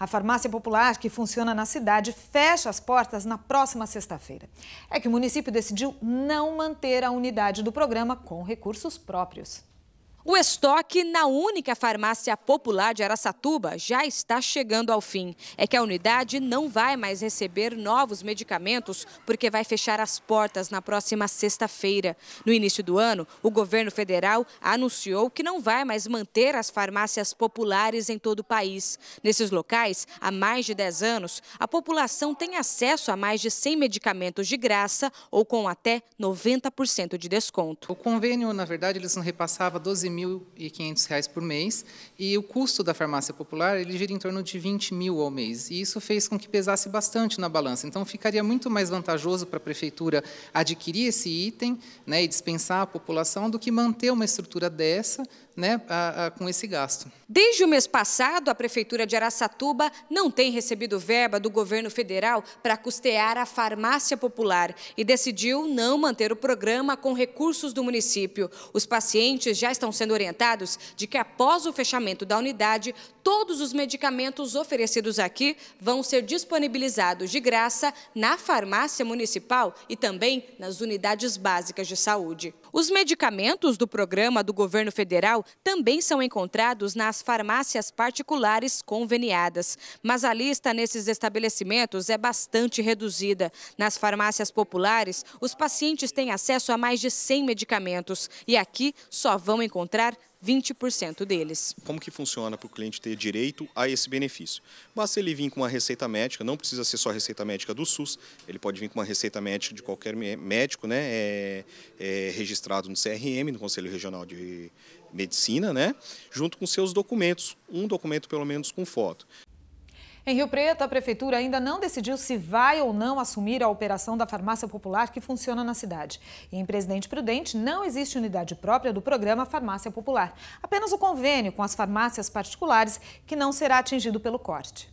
A farmácia popular que funciona na cidade fecha as portas na próxima sexta-feira. É que o município decidiu não manter a unidade do programa com recursos próprios. O estoque na única farmácia popular de Araçatuba já está chegando ao fim. É que a unidade não vai mais receber novos medicamentos porque vai fechar as portas na próxima sexta-feira. No início do ano, o governo federal anunciou que não vai mais manter as farmácias populares em todo o país. Nesses locais, há mais de 10 anos, a população tem acesso a mais de 100 medicamentos de graça ou com até 90% de desconto. O convênio, na verdade, eles não repassava 12 mil R$ 1.500 por mês, e o custo da farmácia popular ele gira em torno de 20 mil ao mês, e isso fez com que pesasse bastante na balança. Então, ficaria muito mais vantajoso para a prefeitura adquirir esse item né, e dispensar a população do que manter uma estrutura dessa né, a, a, com esse gasto. Desde o mês passado, a Prefeitura de Araçatuba não tem recebido verba do governo federal para custear a farmácia popular e decidiu não manter o programa com recursos do município. Os pacientes já estão sendo orientados de que após o fechamento da unidade, todos os medicamentos oferecidos aqui vão ser disponibilizados de graça na farmácia municipal e também nas unidades básicas de saúde. Os medicamentos do programa do governo federal também são encontrados nas farmácias particulares conveniadas. Mas a lista nesses estabelecimentos é bastante reduzida. Nas farmácias populares, os pacientes têm acesso a mais de 100 medicamentos e aqui só vão encontrar 20% deles. Como que funciona para o cliente ter direito a esse benefício? Basta ele vir com uma receita médica, não precisa ser só receita médica do SUS, ele pode vir com uma receita médica de qualquer médico, né? É, é registrado no CRM, no Conselho Regional de Medicina, né? Junto com seus documentos, um documento pelo menos com foto. Em Rio Preto, a prefeitura ainda não decidiu se vai ou não assumir a operação da farmácia popular que funciona na cidade. E em Presidente Prudente, não existe unidade própria do programa Farmácia Popular, apenas o convênio com as farmácias particulares que não será atingido pelo corte.